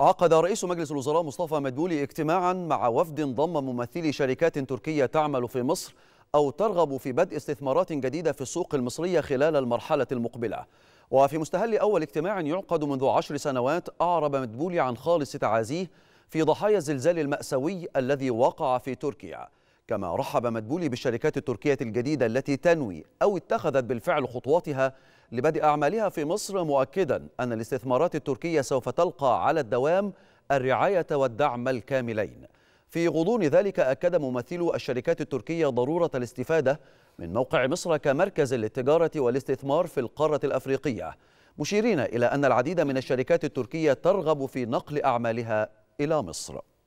عقد رئيس مجلس الوزراء مصطفى مدبولي اجتماعا مع وفد ضم ممثلي شركات تركية تعمل في مصر أو ترغب في بدء استثمارات جديدة في السوق المصرية خلال المرحلة المقبلة وفي مستهل أول اجتماع يعقد منذ عشر سنوات أعرب مدبولي عن خالص تعازيه في ضحايا الزلزال المأساوي الذي وقع في تركيا كما رحب مدبولي بالشركات التركية الجديدة التي تنوي أو اتخذت بالفعل خطواتها لبدء أعمالها في مصر مؤكدا أن الاستثمارات التركية سوف تلقى على الدوام الرعاية والدعم الكاملين في غضون ذلك أكد ممثلو الشركات التركية ضرورة الاستفادة من موقع مصر كمركز للتجارة والاستثمار في القارة الأفريقية مشيرين إلى أن العديد من الشركات التركية ترغب في نقل أعمالها إلى مصر